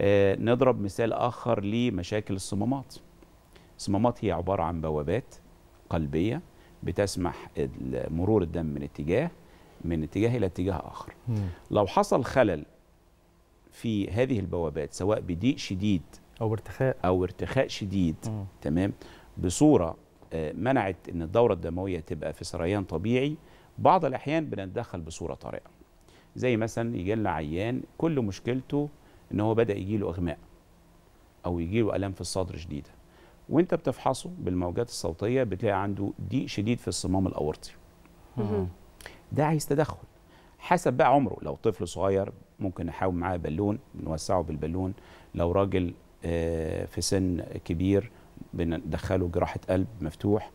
آه، نضرب مثال آخر لمشاكل الصمامات الصمامات هي عبارة عن بوابات قلبية بتسمح مرور الدم من اتجاه من اتجاه إلى اتجاه آخر لو حصل خلل في هذه البوابات سواء بضيق شديد أو ارتخاء أو ارتخاء شديد م. تمام بصورة آه، منعت أن الدورة الدموية تبقى في سريان طبيعي بعض الأحيان بنتدخل بصورة طارئة زي مثلا يجي لنا عيان كل مشكلته ان هو بدا يجي له اغماء او يجي له الام في الصدر شديده وانت بتفحصه بالموجات الصوتيه بتلاقي عنده ضيق شديد في الصمام الاورطي ده عايز تدخل حسب بقى عمره لو طفل صغير ممكن نحاول معاه بالون نوسعه بالبالون لو راجل آه، في سن كبير بندخله جراحه قلب مفتوح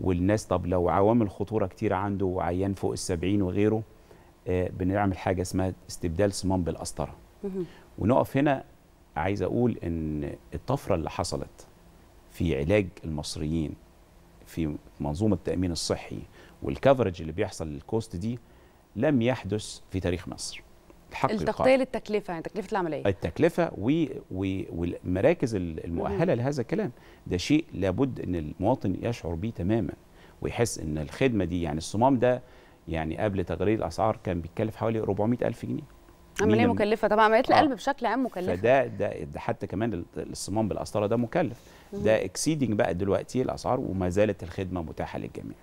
والناس طب لو عوامل خطوره كتير عنده وعيان فوق السبعين وغيره آه، بنعمل حاجه اسمها استبدال صمام بالقسطره ونقف هنا عايز اقول ان الطفره اللي حصلت في علاج المصريين في منظومه التامين الصحي والكفرج اللي بيحصل للكوست دي لم يحدث في تاريخ مصر الحق التغطيه للتكلفه يعني تكلفه العمليه التكلفه و... و... والمراكز المؤهله لهذا الكلام ده شيء لابد ان المواطن يشعر به تماما ويحس ان الخدمه دي يعني الصمام ده يعني قبل تقرير الاسعار كان بيتكلف حوالي 400 الف جنيه عمليه مكلفه طبعا عمليه آه. القلب آه. بشكل عام مكلفه فده ده, ده حتى كمان الصمام بالقسطره ده مكلف ده اكسيدنج بقى دلوقتي الاسعار وما زالت الخدمه متاحه للجميع